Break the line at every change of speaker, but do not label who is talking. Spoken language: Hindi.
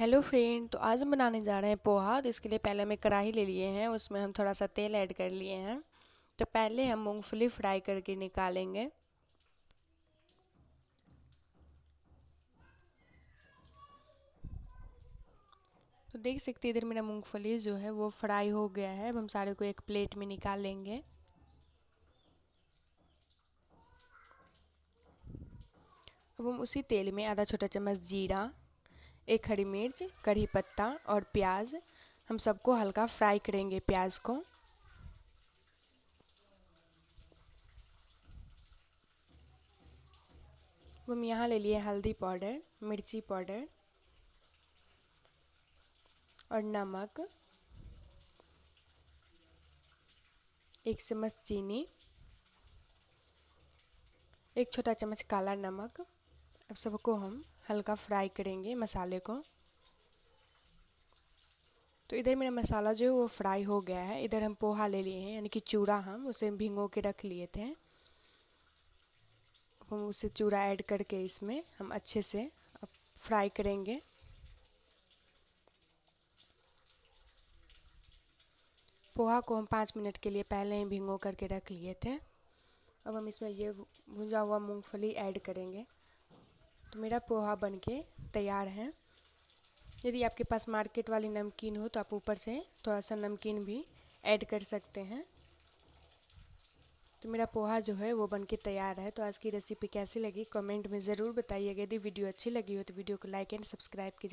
हेलो फ्रेंड तो आज हम बनाने जा रहे हैं पोहा तो इसके लिए पहले हमें कढ़ाई ले लिए हैं उसमें हम थोड़ा सा तेल ऐड कर लिए हैं तो पहले हम मूंगफली फ्राई करके निकालेंगे तो देख सकते हैं इधर मेरा मूंगफली जो है वो फ्राई हो गया है अब हम सारे को एक प्लेट में निकाल लेंगे अब हम उसी तेल में आधा छोटा चम्मच जीरा एक हरी मिर्च कढ़ी पत्ता और प्याज हम सबको हल्का फ्राई करेंगे प्याज को हम यहाँ ले लिए हल्दी पाउडर मिर्ची पाउडर और नमक एक चम्मच चीनी एक छोटा चम्मच काला नमक अब सबको हम हल्का फ्राई करेंगे मसाले को तो इधर मेरा मसाला जो है वो फ्राई हो गया है इधर हम पोहा ले लिए हैं यानी कि चूड़ा हम उसे भिंगो के रख लिए थे हम उसे चूड़ा ऐड करके इसमें हम अच्छे से फ्राई करेंगे पोहा को हम पाँच मिनट के लिए पहले ही भिंगो करके रख लिए थे अब हम इसमें ये भुंजा हुआ मूंगफली ऐड करेंगे तो मेरा पोहा बनके तैयार है यदि आपके पास मार्केट वाली नमकीन हो तो आप ऊपर से थोड़ा सा नमकीन भी ऐड कर सकते हैं तो मेरा पोहा जो है वो बनके तैयार है तो आज की रेसिपी कैसी लगी कमेंट में ज़रूर बताइएगा यदि वीडियो अच्छी लगी हो तो वीडियो को लाइक एंड सब्सक्राइब कीजिए